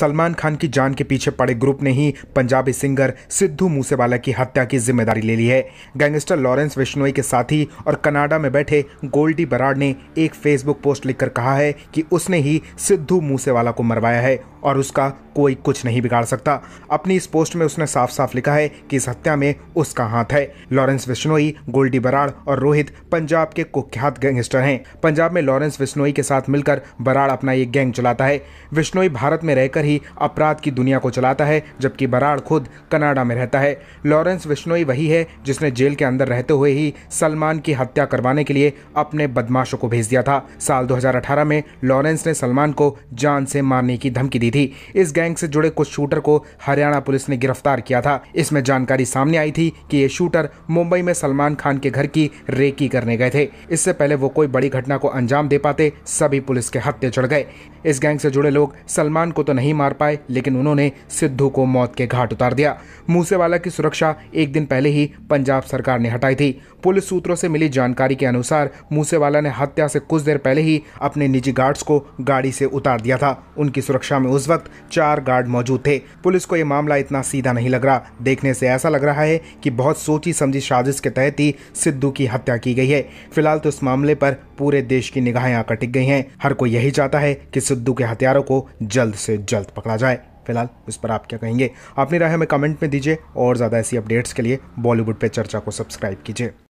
सलमान खान की जान के पीछे पड़े ग्रुप ने ही पंजाबी सिंगर सिद्धू मूसेवाला की हत्या की जिम्मेदारी ले ली है गैंगस्टर लॉरेंस विश्नोई के साथी और कनाडा में बैठे गोल्डी बराड ने एक फेसबुक पोस्ट लिखकर कहा है कि उसने ही सिद्धू मूसेवाला को मरवाया है और उसका कोई कुछ नहीं बिगाड़ सकता अपनी इस पोस्ट में उसने साफ साफ लिखा है कि इस हत्या में उसका हाथ है लॉरेंस विश्नोई गोल्डी बराड़ और रोहित पंजाब के कुख्यात गैंगस्टर हैं पंजाब में लॉरेंस विश्नोई के साथ मिलकर बराड़ अपना ये गैंग चलाता है विश्नोई भारत में रहकर ही अपराध की दुनिया को चलाता है जबकि बराड़ खुद कनाडा में रहता है लॉरेंस विश्नोई वही है जिसने जेल के अंदर रहते हुए ही सलमान की हत्या करवाने के लिए अपने बदमाशों को भेज दिया था साल दो में लॉरेंस ने सलमान को जान से मारने की धमकी दी थी इस गैंग गैंग से जुड़े कुछ शूटर को हरियाणा पुलिस ने गिरफ्तार किया था इसमें जानकारी सामने आई थी कि ये शूटर मुंबई में सलमान खान के घर की रेकी करने गए थे इससे पहले वो कोई बड़ी घटना को अंजाम दे पाते सभी पुलिस के हत्या चढ़ गए इस गैंग से जुड़े लोग सलमान को तो नहीं मार पाए लेकिन उन्होंने सिद्धू को मौत के घाट उतार दिया मूसेवाला की सुरक्षा एक दिन पहले ही पंजाब सरकार ने हटाई थी पुलिस सूत्रों से मिली जानकारी के अनुसार मूसेवाला ने हत्या से कुछ देर पहले ही अपने निजी गार्ड्स को गाड़ी से उतार दिया था उनकी सुरक्षा में उस वक्त चार चार गार्ड मौजूद थे पुलिस को यह मामला इतना सीधा नहीं लग रहा देखने से ऐसा लग रहा है कि बहुत सोची समझी साजिश के तहत ही सिद्धू की हत्या की गई है फिलहाल तो इस मामले पर पूरे देश की निगाहें आकर टिक गई हैं हर कोई यही चाहता है कि सिद्धू के हथियारों को जल्द से जल्द पकड़ा जाए फिलहाल इस पर आप क्या कहेंगे अपनी राय हमें कमेंट में दीजिए और ज़्यादा ऐसी अपडेट्स के लिए बॉलीवुड पे चर्चा को सब्सक्राइब कीजिए